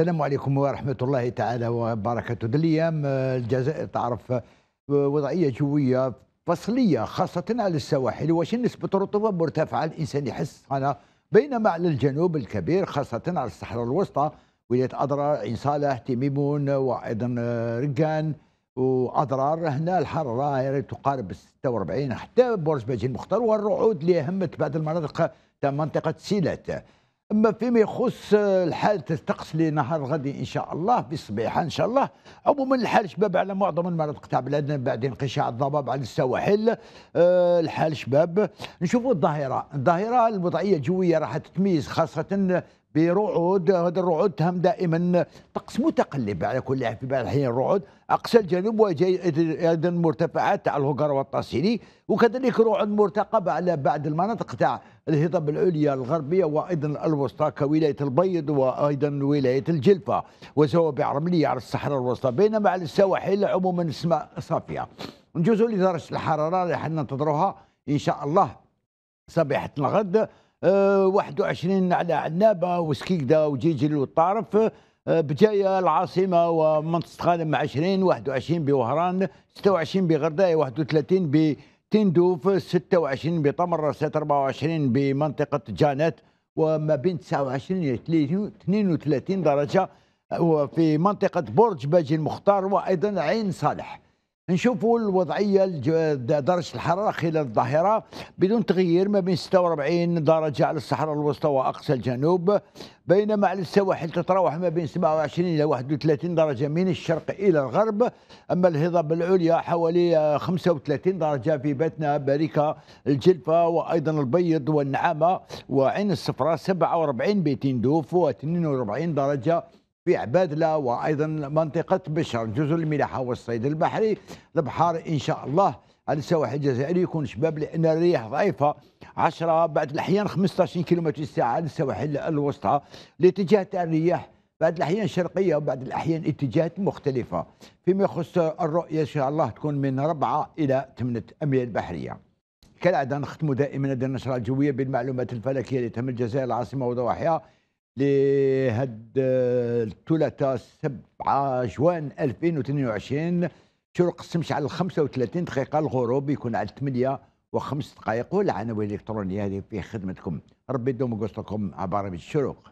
السلام عليكم ورحمة الله تعالى وبركاته الأيام آه، الجزائر تعرف آه، وضعية جوية فصلية خاصة على السواحل واش نسبة رطوبة مرتفعة الإنسان يحس أنا بينما على الجنوب الكبير خاصة على الصحراء الوسطى ولاية أضرار عين صالح تيميمون وأيضا آه، رقان وأضرار هنا الحرارة تقارب 46 حتى برج باجي المختار والرعود اللي بعض المناطق منطقة سيلات اما فيما يخص الحال تستقص لي نهار غادي ان شاء الله بصبيحه ان شاء الله عموما الحال شباب على معظم المناطق تاع بلادنا بعد انقشاع الضباب على السواحل أه الحال شباب نشوفوا الظاهره الظاهره الوضعيه الجويه راح تتميز خاصه برعود هذا الرعود تهم دائما طقس متقلب على كل في بعض الحين الرعود اقصى الجنوب وجاي ايضا مرتفعات تاع الهجر والتاسيري وكذلك رعود مرتقبه على بعض المناطق تاع الهضاب العليا الغربيه وايضا الوسطى كولايه البيض وايضا ولايه الجلفه وزوابع رمليه على الصحراء الوسطى بينما على السواحل عموما السماء صافيه نجوزوا لدرجه الحراره اللي حنا ننتظروها ان شاء الله صبيحه الغد 21 آه، على عنابه وسكيكده وجيجل والطارف آه، بجايه العاصمه ومنطقه غانم 20 21 بوهران 26 بغرداي 31 بتندوف 26 بطمر 24 بمنطقه جانت وما بين 29 الى 32 درجه آه، وفي منطقه برج باجي المختار وايضا عين صالح نشوفوا الوضعية درجة الحرارة خلال الظاهرة بدون تغيير ما بين 46 درجة على الصحراء الوسطى وأقصى الجنوب بينما على السواحل تتراوح ما بين 27 إلى 31 درجة من الشرق إلى الغرب أما الهضاب العليا حوالي 35 درجة في باتنا باريكا الجلفة وأيضا البيض والنعامة وعين الصفراء 47 دوف و42 درجة في عبادلة وأيضا منطقة بشر جزر الملاحة والصيد البحري البحار إن شاء الله على السواحل الجزائري يكون شباب لأن الرياح ضعيفة 10 بعد الأحيان 15 كيلومتر في الساعة على السواحل الوسطى لاتجاه الرياح بعد الأحيان شرقية وبعد الأحيان اتجاهات مختلفة فيما يخص الرؤية إن شاء الله تكون من ربعة إلى 8 أميال بحرية كالعادة نختم دائما هذه النشرة الجوية بالمعلومات الفلكية لتم الجزائر العاصمة وضواحيها لهاد الثلاثاء 7 جوان 2022 شروق السمشعل 35 دقيقه الغروب يكون على 8 وخمس دقائق والعناوين الالكترونيه هذه في خدمتكم ربي يدوم قصتكم على برامج الشروق